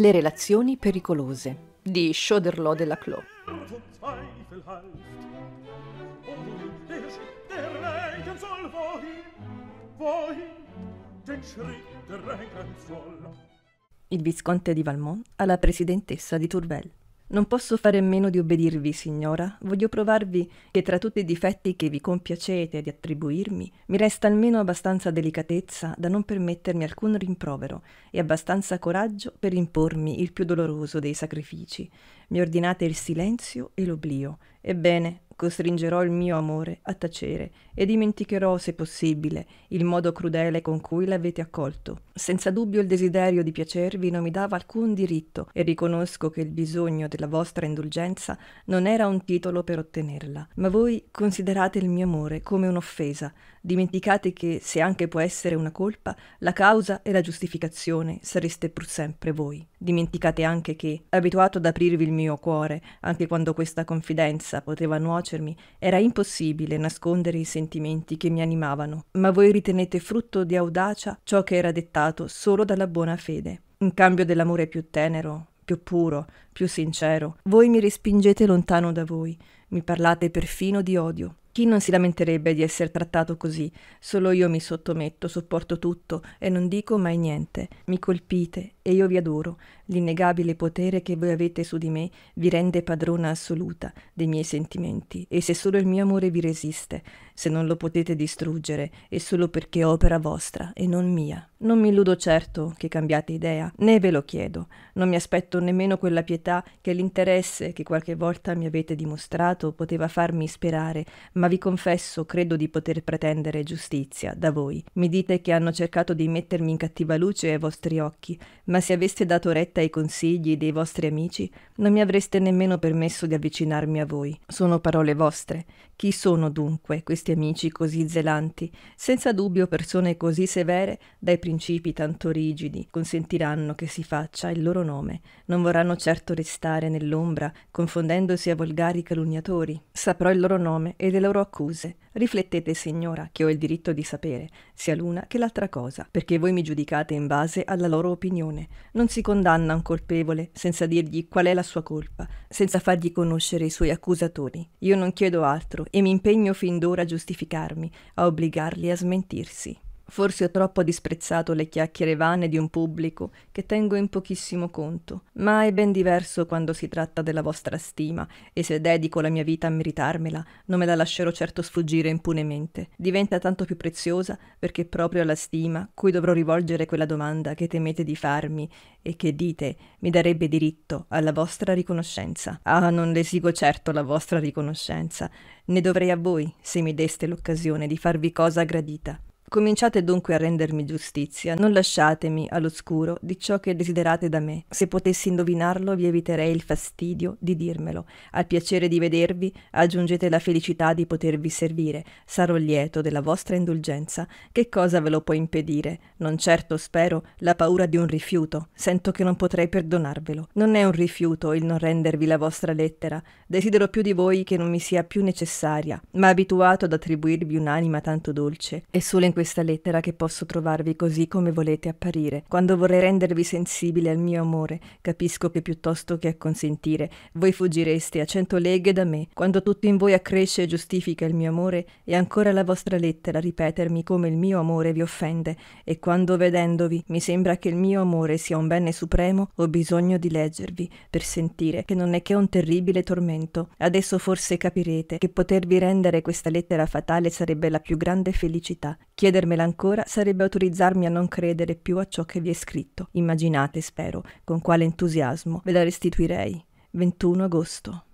Le relazioni pericolose di Schoderlo della Clos. Il visconte di Valmont alla presidentessa di Tourvel. Non posso fare a meno di obbedirvi, signora. Voglio provarvi che tra tutti i difetti che vi compiacete di attribuirmi, mi resta almeno abbastanza delicatezza da non permettermi alcun rimprovero e abbastanza coraggio per impormi il più doloroso dei sacrifici mi ordinate il silenzio e l'oblio. Ebbene, costringerò il mio amore a tacere e dimenticherò, se possibile, il modo crudele con cui l'avete accolto. Senza dubbio il desiderio di piacervi non mi dava alcun diritto e riconosco che il bisogno della vostra indulgenza non era un titolo per ottenerla. Ma voi considerate il mio amore come un'offesa, Dimenticate che, se anche può essere una colpa, la causa e la giustificazione sareste pur sempre voi. Dimenticate anche che, abituato ad aprirvi il mio cuore, anche quando questa confidenza poteva nuocermi, era impossibile nascondere i sentimenti che mi animavano, ma voi ritenete frutto di audacia ciò che era dettato solo dalla buona fede. In cambio dell'amore più tenero, più puro, più sincero, voi mi respingete lontano da voi, mi parlate perfino di odio. Chi non si lamenterebbe di essere trattato così? Solo io mi sottometto, sopporto tutto e non dico mai niente. Mi colpite e io vi adoro. L'innegabile potere che voi avete su di me vi rende padrona assoluta dei miei sentimenti e se solo il mio amore vi resiste, se non lo potete distruggere, è solo perché è opera vostra e non mia. Non mi illudo certo che cambiate idea, né ve lo chiedo. Non mi aspetto nemmeno quella pietà che l'interesse che qualche volta mi avete dimostrato poteva farmi sperare, ma vi confesso credo di poter pretendere giustizia da voi. Mi dite che hanno cercato di mettermi in cattiva luce ai vostri occhi, ma se aveste dato retta ai consigli dei vostri amici, non mi avreste nemmeno permesso di avvicinarmi a voi. Sono parole vostre. Chi sono dunque questi questi amici così zelanti, senza dubbio persone così severe, dai principi tanto rigidi, consentiranno che si faccia il loro nome, non vorranno certo restare nell'ombra, confondendosi a volgari calunniatori. Saprò il loro nome e le loro accuse. Riflettete, signora, che ho il diritto di sapere, sia l'una che l'altra cosa, perché voi mi giudicate in base alla loro opinione. Non si condanna un colpevole senza dirgli qual è la sua colpa, senza fargli conoscere i suoi accusatori. Io non chiedo altro e mi impegno fin d'ora a giustificare giustificarmi, a obbligarli a smentirsi. Forse ho troppo disprezzato le chiacchiere vane di un pubblico che tengo in pochissimo conto, ma è ben diverso quando si tratta della vostra stima, e se dedico la mia vita a meritarmela, non me la lascerò certo sfuggire impunemente. Diventa tanto più preziosa perché è proprio alla stima cui dovrò rivolgere quella domanda che temete di farmi e che dite mi darebbe diritto alla vostra riconoscenza. Ah, non le certo la vostra riconoscenza, ne dovrei a voi se mi deste l'occasione di farvi cosa gradita. Cominciate dunque a rendermi giustizia, non lasciatemi all'oscuro di ciò che desiderate da me. Se potessi indovinarlo vi eviterei il fastidio di dirmelo. Al piacere di vedervi aggiungete la felicità di potervi servire. Sarò lieto della vostra indulgenza. Che cosa ve lo può impedire? Non certo spero la paura di un rifiuto. Sento che non potrei perdonarvelo. Non è un rifiuto il non rendervi la vostra lettera. Desidero più di voi che non mi sia più necessaria, ma abituato ad attribuirvi un'anima tanto dolce e solo in questa lettera che posso trovarvi così come volete apparire. Quando vorrei rendervi sensibile al mio amore, capisco che piuttosto che acconsentire, voi fuggireste a cento leghe da me. Quando tutto in voi accresce e giustifica il mio amore, è ancora la vostra lettera ripetermi come il mio amore vi offende, e quando vedendovi mi sembra che il mio amore sia un bene supremo, ho bisogno di leggervi, per sentire che non è che un terribile tormento. Adesso forse capirete che potervi rendere questa lettera fatale sarebbe la più grande felicità. Chiedo Chiedermela ancora sarebbe autorizzarmi a non credere più a ciò che vi è scritto. Immaginate, spero, con quale entusiasmo ve la restituirei. 21 agosto.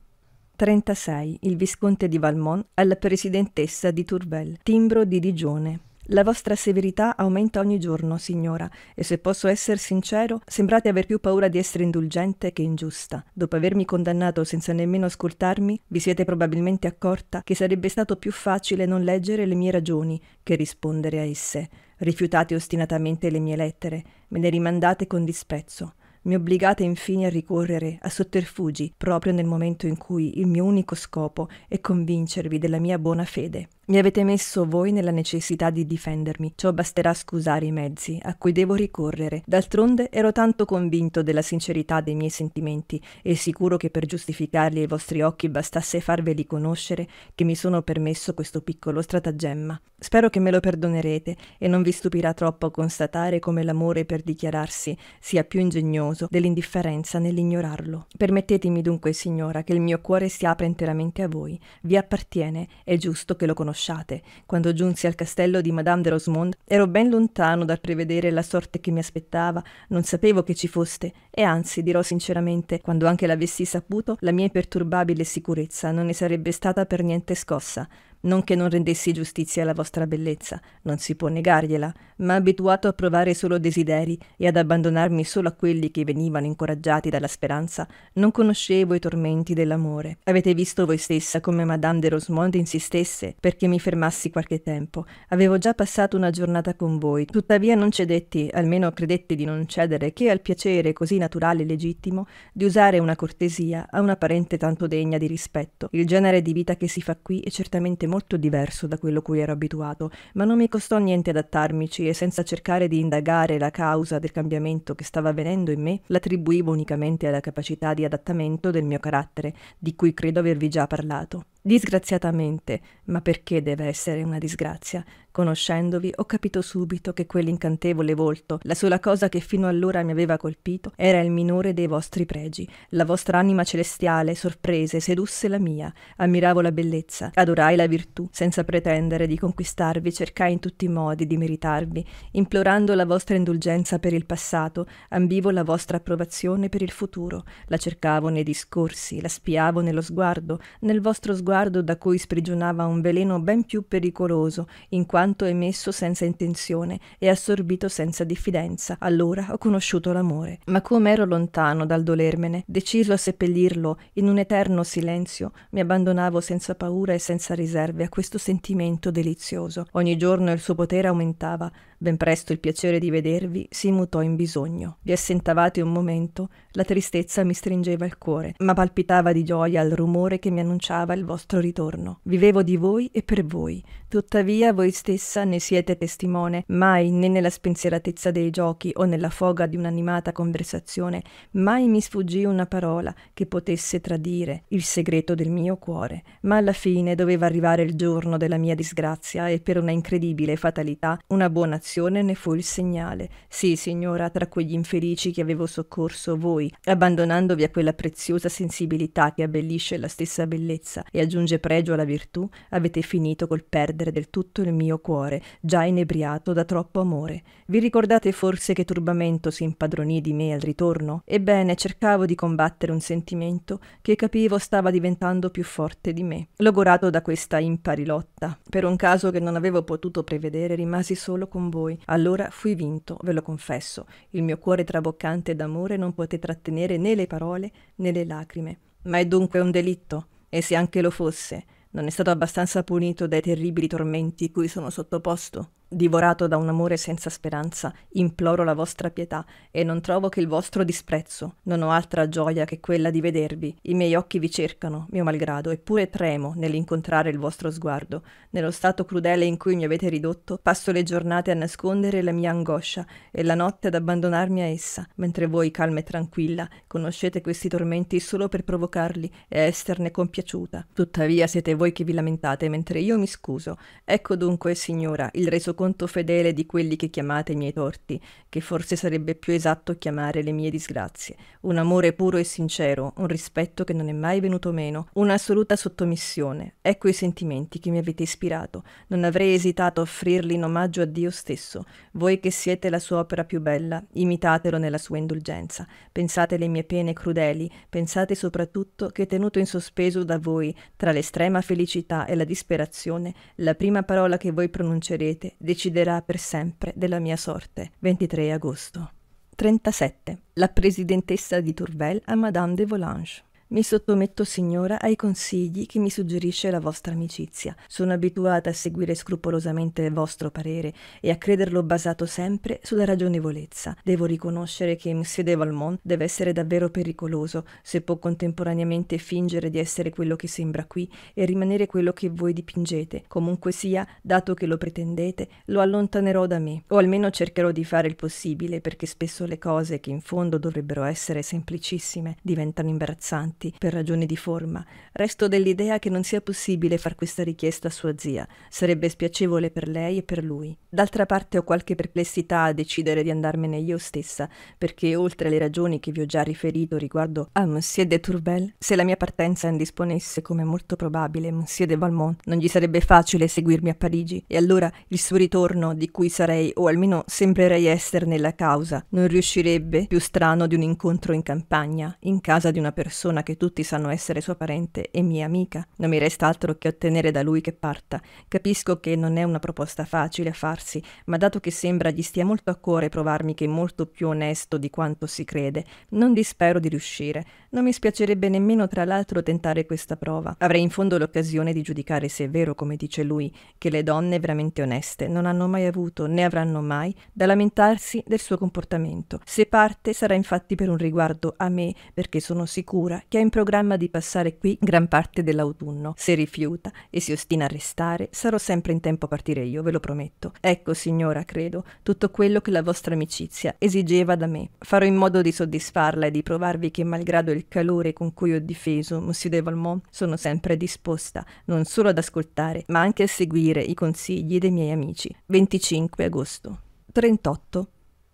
36. Il visconte di Valmont alla presidentessa di Tourvel. Timbro di Digione. La vostra severità aumenta ogni giorno, signora, e se posso essere sincero, sembrate aver più paura di essere indulgente che ingiusta. Dopo avermi condannato senza nemmeno ascoltarmi, vi siete probabilmente accorta che sarebbe stato più facile non leggere le mie ragioni che rispondere a esse. Rifiutate ostinatamente le mie lettere, me le rimandate con disprezzo. Mi obbligate infine a ricorrere a sotterfugi proprio nel momento in cui il mio unico scopo è convincervi della mia buona fede. Mi avete messo voi nella necessità di difendermi, ciò basterà scusare i mezzi a cui devo ricorrere. D'altronde ero tanto convinto della sincerità dei miei sentimenti e sicuro che per giustificarli ai vostri occhi bastasse farveli conoscere che mi sono permesso questo piccolo stratagemma. Spero che me lo perdonerete e non vi stupirà troppo constatare come l'amore per dichiararsi sia più ingegnoso dell'indifferenza nell'ignorarlo. Permettetemi dunque, signora, che il mio cuore si apra interamente a voi. Vi appartiene, è giusto che lo conosciate angosciate, quando giunsi al castello di Madame de Rosemond ero ben lontano dal prevedere la sorte che mi aspettava, non sapevo che ci foste, e anzi, dirò sinceramente, quando anche l'avessi saputo, la mia imperturbabile sicurezza non ne sarebbe stata per niente scossa, non che non rendessi giustizia alla vostra bellezza, non si può negargliela, ma abituato a provare solo desideri e ad abbandonarmi solo a quelli che venivano incoraggiati dalla speranza, non conoscevo i tormenti dell'amore. Avete visto voi stessa come Madame de Rosemonde insistesse perché mi fermassi qualche tempo. Avevo già passato una giornata con voi, tuttavia non cedetti, almeno credetti di non cedere, che al piacere così naturale e legittimo di usare una cortesia a una parente tanto degna di rispetto. Il genere di vita che si fa qui è certamente molto diverso da quello cui ero abituato, ma non mi costò niente adattarmici e senza cercare di indagare la causa del cambiamento che stava avvenendo in me, l'attribuivo unicamente alla capacità di adattamento del mio carattere, di cui credo avervi già parlato. Disgraziatamente, ma perché deve essere una disgrazia? Conoscendovi, ho capito subito che quell'incantevole volto, la sola cosa che fino allora mi aveva colpito, era il minore dei vostri pregi. La vostra anima celestiale, sorprese, sedusse la mia. Ammiravo la bellezza, adorai la virtù, senza pretendere di conquistarvi, cercai in tutti i modi di meritarvi, implorando la vostra indulgenza per il passato, ambivo la vostra approvazione per il futuro. La cercavo nei discorsi, la spiavo nello sguardo, nel vostro sguardo sguardo da cui sprigionava un veleno ben più pericoloso, in quanto emesso senza intenzione e assorbito senza diffidenza. Allora ho conosciuto l'amore. Ma come ero lontano dal dolermene, deciso a seppellirlo in un eterno silenzio, mi abbandonavo senza paura e senza riserve a questo sentimento delizioso. Ogni giorno il suo potere aumentava, Ben presto il piacere di vedervi si mutò in bisogno. Vi assentavate un momento, la tristezza mi stringeva il cuore, ma palpitava di gioia al rumore che mi annunciava il vostro vostro ritorno. Vivevo di voi e per voi, Tuttavia voi stessa ne siete testimone, mai né nella spensieratezza dei giochi o nella foga di un'animata conversazione, mai mi sfuggì una parola che potesse tradire il segreto del mio cuore, ma alla fine doveva arrivare il giorno della mia disgrazia e per una incredibile fatalità una buona azione ne fu il segnale. Sì, signora, tra quegli infelici che avevo soccorso voi, abbandonandovi a quella preziosa sensibilità che abbellisce la stessa bellezza e aggiunge pregio alla virtù, avete finito col perdere perdere del tutto il mio cuore, già inebriato da troppo amore. Vi ricordate forse che turbamento si impadronì di me al ritorno? Ebbene, cercavo di combattere un sentimento che capivo stava diventando più forte di me. Logorato da questa impari lotta, per un caso che non avevo potuto prevedere, rimasi solo con voi. Allora fui vinto, ve lo confesso. Il mio cuore traboccante d'amore non poté trattenere né le parole né le lacrime. Ma è dunque un delitto? E se anche lo fosse? non è stato abbastanza punito dai terribili tormenti cui sono sottoposto? divorato da un amore senza speranza, imploro la vostra pietà e non trovo che il vostro disprezzo. Non ho altra gioia che quella di vedervi. I miei occhi vi cercano, mio malgrado, eppure tremo nell'incontrare il vostro sguardo. Nello stato crudele in cui mi avete ridotto, passo le giornate a nascondere la mia angoscia e la notte ad abbandonarmi a essa, mentre voi, calma e tranquilla, conoscete questi tormenti solo per provocarli e esserne compiaciuta. Tuttavia siete voi che vi lamentate, mentre io mi scuso. Ecco dunque, signora, il resoconto conto fedele di quelli che chiamate i miei torti, che forse sarebbe più esatto chiamare le mie disgrazie, un amore puro e sincero, un rispetto che non è mai venuto meno, un'assoluta sottomissione. Ecco i sentimenti che mi avete ispirato. Non avrei esitato a offrirli in omaggio a Dio stesso. Voi che siete la sua opera più bella, imitatelo nella sua indulgenza. Pensate le mie pene crudeli, pensate soprattutto che tenuto in sospeso da voi, tra l'estrema felicità e la disperazione, la prima parola che voi pronuncerete deciderà per sempre della mia sorte. 23 agosto. 37. La presidentessa di Tourvel a Madame de Volanges. Mi sottometto, signora, ai consigli che mi suggerisce la vostra amicizia. Sono abituata a seguire scrupolosamente il vostro parere e a crederlo basato sempre sulla ragionevolezza. Devo riconoscere che Monsieur de Valmont deve essere davvero pericoloso se può contemporaneamente fingere di essere quello che sembra qui e rimanere quello che voi dipingete. Comunque sia, dato che lo pretendete, lo allontanerò da me, o almeno cercherò di fare il possibile perché spesso le cose che in fondo dovrebbero essere semplicissime diventano imbarazzanti presenti per ragioni di forma. Resto dell'idea che non sia possibile far questa richiesta a sua zia. Sarebbe spiacevole per lei e per lui. D'altra parte ho qualche perplessità a decidere di andarmene io stessa, perché oltre alle ragioni che vi ho già riferito riguardo a Monsieur de Tourbel, se la mia partenza indisponesse, come molto probabile, Monsieur de Valmont, non gli sarebbe facile seguirmi a Parigi, e allora il suo ritorno, di cui sarei, o almeno sembrerei esserne la causa, non riuscirebbe più strano di un incontro in campagna, in casa di una persona che che tutti sanno essere sua parente e mia amica. Non mi resta altro che ottenere da lui che parta. Capisco che non è una proposta facile a farsi, ma dato che sembra gli stia molto a cuore provarmi che è molto più onesto di quanto si crede, non dispero di riuscire. Non mi spiacerebbe nemmeno, tra l'altro, tentare questa prova. Avrei in fondo l'occasione di giudicare se è vero, come dice lui, che le donne veramente oneste non hanno mai avuto né avranno mai da lamentarsi del suo comportamento. Se parte sarà infatti per un riguardo a me, perché sono sicura che ha in programma di passare qui gran parte dell'autunno. Se rifiuta e si ostina a restare, sarò sempre in tempo a partire io, ve lo prometto. Ecco, signora, credo, tutto quello che la vostra amicizia esigeva da me. Farò in modo di soddisfarla e di provarvi che, malgrado il il calore con cui ho difeso Monsieur de Valmont, sono sempre disposta non solo ad ascoltare, ma anche a seguire i consigli dei miei amici. 25 agosto. 38.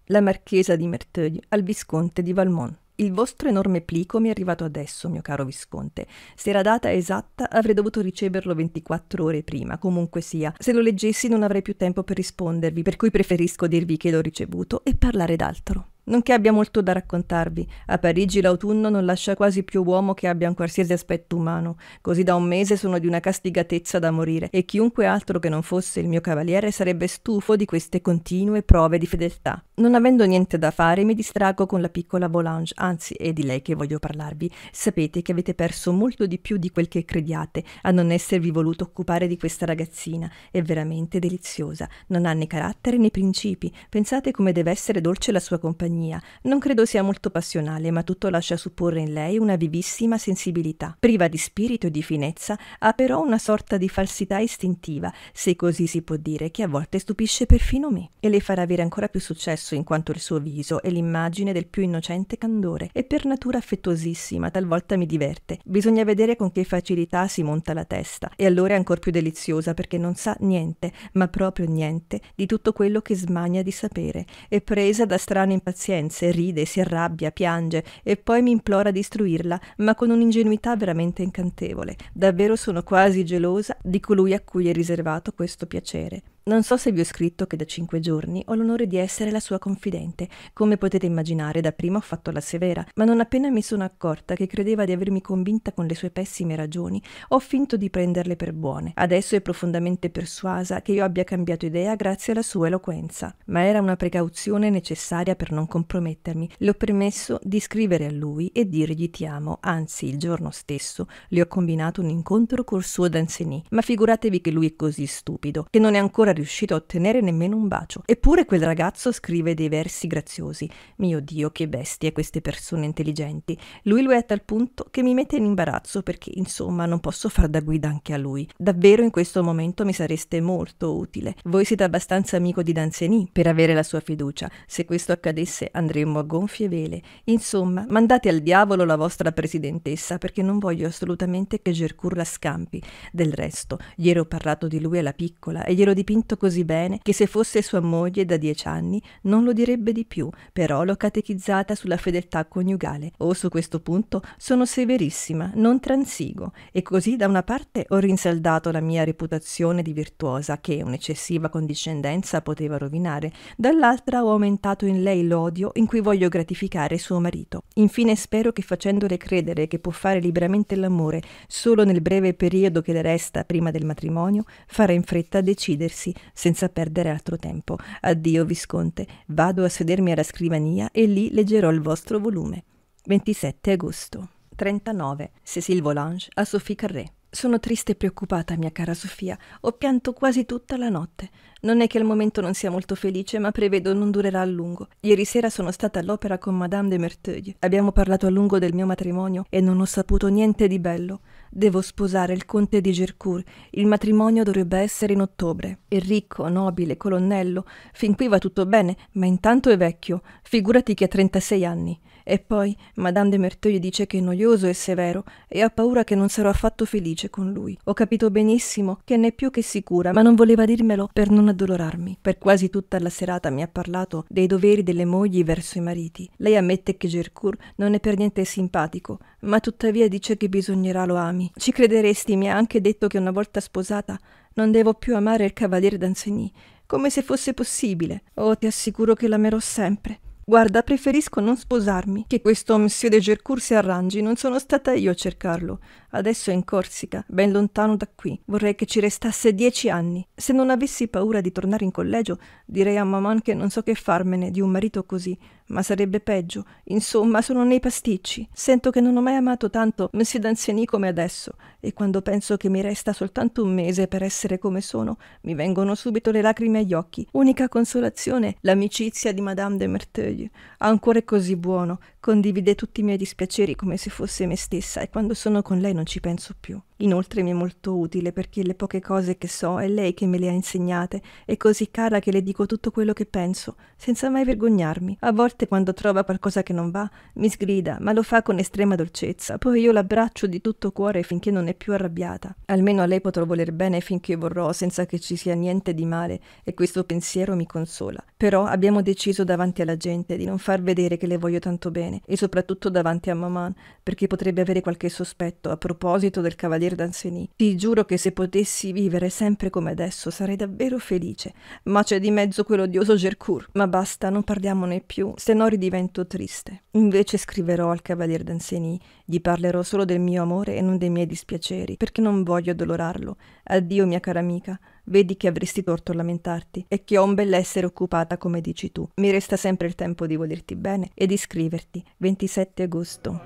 La Marchesa di Merteuil al Visconte di Valmont. Il vostro enorme plico mi è arrivato adesso, mio caro Visconte. Se era data esatta, avrei dovuto riceverlo 24 ore prima, comunque sia. Se lo leggessi non avrei più tempo per rispondervi, per cui preferisco dirvi che l'ho ricevuto e parlare d'altro. Non che abbia molto da raccontarvi. A Parigi l'autunno non lascia quasi più uomo che abbia un qualsiasi aspetto umano. Così da un mese sono di una castigatezza da morire e chiunque altro che non fosse il mio cavaliere sarebbe stufo di queste continue prove di fedeltà. Non avendo niente da fare mi distrago con la piccola Volange, anzi è di lei che voglio parlarvi. Sapete che avete perso molto di più di quel che crediate a non esservi voluto occupare di questa ragazzina. È veramente deliziosa. Non ha né carattere né principi. Pensate come deve essere dolce la sua compagnia compagnia. Non credo sia molto passionale, ma tutto lascia supporre in lei una vivissima sensibilità. Priva di spirito e di finezza, ha però una sorta di falsità istintiva, se così si può dire, che a volte stupisce perfino me. E le farà avere ancora più successo in quanto il suo viso è l'immagine del più innocente candore È per natura affettuosissima, talvolta mi diverte. Bisogna vedere con che facilità si monta la testa e allora è ancora più deliziosa perché non sa niente, ma proprio niente, di tutto quello che smania di sapere. È presa da strane impazienze pazienze, ride, si arrabbia, piange e poi mi implora di istruirla, ma con un'ingenuità veramente incantevole. Davvero sono quasi gelosa di colui a cui è riservato questo piacere. Non so se vi ho scritto che da cinque giorni ho l'onore di essere la sua confidente. Come potete immaginare, dapprima ho fatto la severa, ma non appena mi sono accorta che credeva di avermi convinta con le sue pessime ragioni, ho finto di prenderle per buone. Adesso è profondamente persuasa che io abbia cambiato idea grazie alla sua eloquenza. Ma era una precauzione necessaria per non compromettermi. Le ho permesso di scrivere a lui e dirgli ti amo, anzi il giorno stesso le ho combinato un incontro col suo Danzini. Ma figuratevi che lui è così stupido, che non è ancora riuscito a ottenere nemmeno un bacio. Eppure quel ragazzo scrive dei versi graziosi. Mio Dio, che bestie queste persone intelligenti. Lui lo è a tal punto che mi mette in imbarazzo perché, insomma, non posso far da guida anche a lui. Davvero in questo momento mi sareste molto utile. Voi siete abbastanza amico di Danzeni per avere la sua fiducia. Se questo accadesse andremmo a gonfie vele. Insomma, mandate al diavolo la vostra presidentessa perché non voglio assolutamente che Gercur la scampi. Del resto, gli ero parlato di lui alla piccola e glielo dipinto convinto così bene che se fosse sua moglie da dieci anni non lo direbbe di più, però l'ho catechizzata sulla fedeltà coniugale. O oh, su questo punto sono severissima, non transigo, e così da una parte ho rinsaldato la mia reputazione di virtuosa che un'eccessiva condiscendenza poteva rovinare, dall'altra ho aumentato in lei l'odio in cui voglio gratificare suo marito. Infine spero che facendole credere che può fare liberamente l'amore solo nel breve periodo che le resta prima del matrimonio, farà in fretta a decidersi avanti, senza perdere altro tempo. Addio, Visconte. Vado a sedermi alla scrivania e lì leggerò il vostro volume. 27 agosto. 39. Cécile Volange a Sophie Carré. Sono triste e preoccupata, mia cara Sofia. Ho pianto quasi tutta la notte. Non è che al momento non sia molto felice, ma prevedo non durerà a lungo. Ieri sera sono stata all'opera con Madame de Merteuil. Abbiamo parlato a lungo del mio matrimonio e non ho saputo niente di bello. Devo sposare il conte di Gercourt. Il matrimonio dovrebbe essere in ottobre. È ricco, nobile, colonnello. Fin qui va tutto bene, ma intanto è vecchio. Figurati che ha 36 anni. E poi Madame de Merteuil dice che è noioso e severo e ha paura che non sarò affatto felice con lui. Ho capito benissimo che ne è più che sicura, ma non voleva dirmelo per non addolorarmi. Per quasi tutta la serata mi ha parlato dei doveri delle mogli verso i mariti. Lei ammette che Gercourt non è per niente simpatico, ma tuttavia dice che bisognerà lo ami. Ci crederesti, mi ha anche detto che una volta sposata non devo più amare il cavaliere d'Ancenis, come se fosse possibile. Oh, ti assicuro che l'amerò sempre. Guarda, preferisco non sposarmi, che questo monsieur de Gercourt si arrangi, non sono stata io a cercarlo. Adesso è in Corsica, ben lontano da qui. Vorrei che ci restasse dieci anni. Se non avessi paura di tornare in collegio, direi a maman che non so che farmene di un marito così ma sarebbe peggio. Insomma, sono nei pasticci. Sento che non ho mai amato tanto Monsieur Danziani come adesso, e quando penso che mi resta soltanto un mese per essere come sono, mi vengono subito le lacrime agli occhi. Unica consolazione, l'amicizia di Madame de Merteuil. Ha un cuore così buono, condivide tutti i miei dispiaceri come se fosse me stessa, e quando sono con lei non ci penso più. Inoltre mi è molto utile perché le poche cose che so è lei che me le ha insegnate, è così cara che le dico tutto quello che penso, senza mai vergognarmi. A volte quando trova qualcosa che non va, mi sgrida, ma lo fa con estrema dolcezza, poi io l'abbraccio di tutto cuore finché non è più arrabbiata. Almeno a lei potrò voler bene finché vorrò, senza che ci sia niente di male, e questo pensiero mi consola. Però abbiamo deciso davanti alla gente di non far vedere che le voglio tanto bene, e soprattutto davanti a Maman, perché potrebbe avere qualche sospetto a proposito del cavaliere Sheridan Seni. Ti giuro che se potessi vivere sempre come adesso sarei davvero felice, ma c'è di mezzo quell'odioso Gercourt. Ma basta, non parliamone più, se no ridivento triste. Invece scriverò al cavalier Danseni, gli parlerò solo del mio amore e non dei miei dispiaceri, perché non voglio addolorarlo. Addio, mia cara amica. Vedi che avresti torto a lamentarti e che ho un bell'essere occupata come dici tu. Mi resta sempre il tempo di volerti bene e di scriverti. 27 agosto.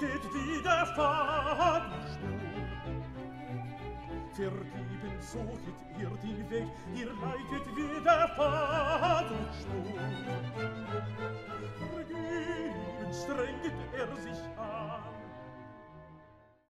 Ihr wie der Fadenstuhl. Vergeben suchet ihr den Weg, Ihr leitet wie der Fadenstuhl. Vergeben strengt er sich,